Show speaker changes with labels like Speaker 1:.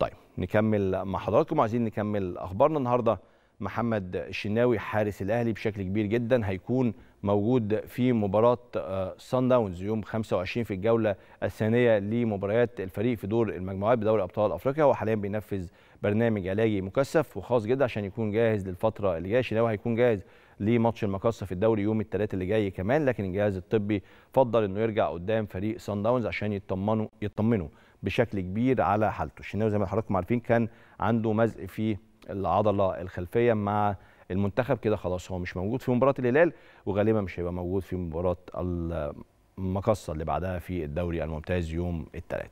Speaker 1: طيب نكمل مع حضراتكم عايزين نكمل اخبارنا النهارده محمد الشناوي حارس الاهلي بشكل كبير جدا هيكون موجود في مباراه سان آه، داونز يوم 25 في الجوله الثانيه لمباريات الفريق في دور المجموعات بدوري ابطال افريقيا وحاليا بينفذ برنامج علاجي مكثف وخاص جدا عشان يكون جاهز للفتره اللي جايه الشناوي هيكون جاهز لماتش المقصه في الدوري يوم الثلاثاء اللي جاي كمان لكن الجهاز الطبي فضل انه يرجع قدام فريق سان داونز عشان يطمنوا يطمنوا بشكل كبير على حالته الشناوي زي ما حضراتكم عارفين كان عنده مزق في العضله الخلفيه مع المنتخب كده خلاص هو مش موجود في مباراه الهلال وغالبا مش هيبقى موجود في مباراه المقصه اللي بعدها في الدوري الممتاز يوم الثلاث